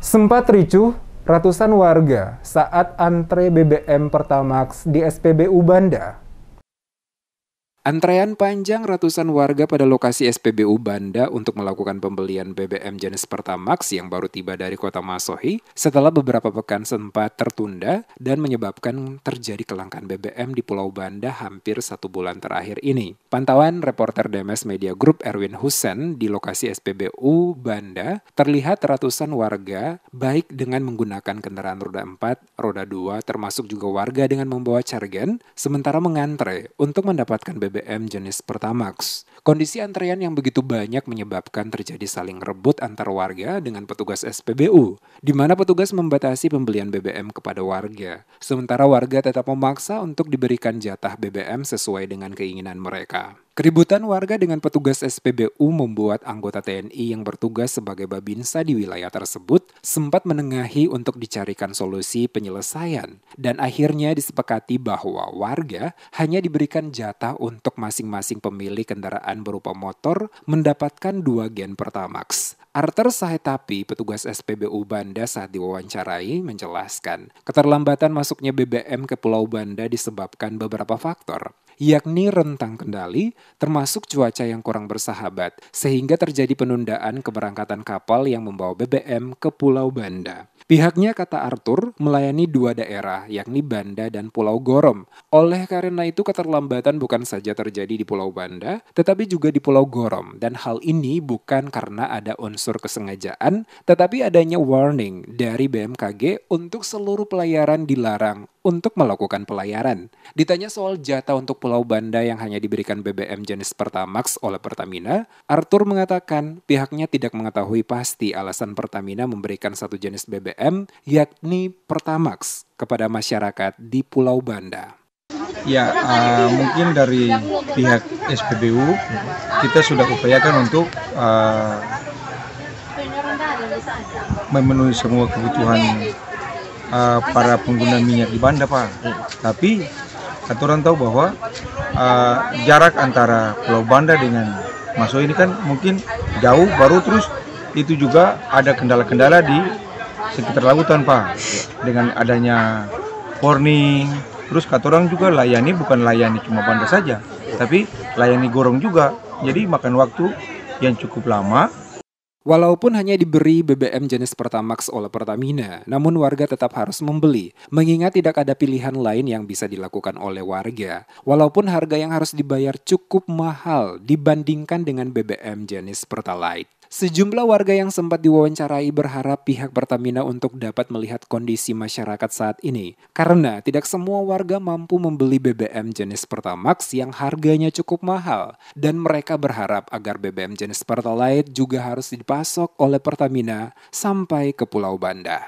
Sempat ricuh ratusan warga saat antre BBM Pertamax di SPBU Banda Antrean panjang ratusan warga pada lokasi SPBU Banda untuk melakukan pembelian BBM jenis Pertamax yang baru tiba dari kota Masohi setelah beberapa pekan sempat tertunda dan menyebabkan terjadi kelangkaan BBM di Pulau Banda hampir satu bulan terakhir ini. Pantauan reporter Demes Media Group Erwin Husen di lokasi SPBU Banda terlihat ratusan warga baik dengan menggunakan kendaraan roda 4, roda 2 termasuk juga warga dengan membawa cargen, sementara mengantre untuk mendapatkan BBM BBM jenis Pertamax. Kondisi antrean yang begitu banyak menyebabkan terjadi saling rebut antar warga dengan petugas SPBU, di mana petugas membatasi pembelian BBM kepada warga, sementara warga tetap memaksa untuk diberikan jatah BBM sesuai dengan keinginan mereka. Keributan warga dengan petugas SPBU membuat anggota TNI yang bertugas sebagai babinsa di wilayah tersebut sempat menengahi untuk dicarikan solusi penyelesaian dan akhirnya disepakati bahwa warga hanya diberikan jatah untuk masing-masing pemilik kendaraan berupa motor mendapatkan dua gen Pertamax. Arter Sahetapi, petugas SPBU Banda saat diwawancarai, menjelaskan keterlambatan masuknya BBM ke Pulau Banda disebabkan beberapa faktor yakni rentang kendali, termasuk cuaca yang kurang bersahabat, sehingga terjadi penundaan keberangkatan kapal yang membawa BBM ke Pulau Banda. Pihaknya kata Arthur melayani dua daerah yakni Banda dan Pulau Gorom. Oleh karena itu keterlambatan bukan saja terjadi di Pulau Banda tetapi juga di Pulau Gorom dan hal ini bukan karena ada unsur kesengajaan tetapi adanya warning dari BMKG untuk seluruh pelayaran dilarang untuk melakukan pelayaran. Ditanya soal jatah untuk Pulau Banda yang hanya diberikan BBM jenis Pertamax oleh Pertamina, Arthur mengatakan pihaknya tidak mengetahui pasti alasan Pertamina memberikan satu jenis BBM BBM yakni Pertamax kepada masyarakat di Pulau Banda. Ya, uh, mungkin dari pihak SPBU kita sudah upayakan untuk uh, memenuhi semua kebutuhan uh, para pengguna minyak di Banda, Pak. Hmm. Tapi aturan tahu bahwa uh, jarak antara Pulau Banda dengan Maso ini kan mungkin jauh, baru terus itu juga ada kendala-kendala di sekitar lautan pak dengan adanya warning terus kata juga layani bukan layani cuma bandar saja tapi layani gorong juga jadi makan waktu yang cukup lama Walaupun hanya diberi BBM jenis Pertamax oleh Pertamina, namun warga tetap harus membeli, mengingat tidak ada pilihan lain yang bisa dilakukan oleh warga. Walaupun harga yang harus dibayar cukup mahal dibandingkan dengan BBM jenis Pertalite. Sejumlah warga yang sempat diwawancarai berharap pihak Pertamina untuk dapat melihat kondisi masyarakat saat ini. Karena tidak semua warga mampu membeli BBM jenis Pertamax yang harganya cukup mahal. Dan mereka berharap agar BBM jenis Pertalite juga harus dipasok oleh Pertamina sampai ke Pulau Banda.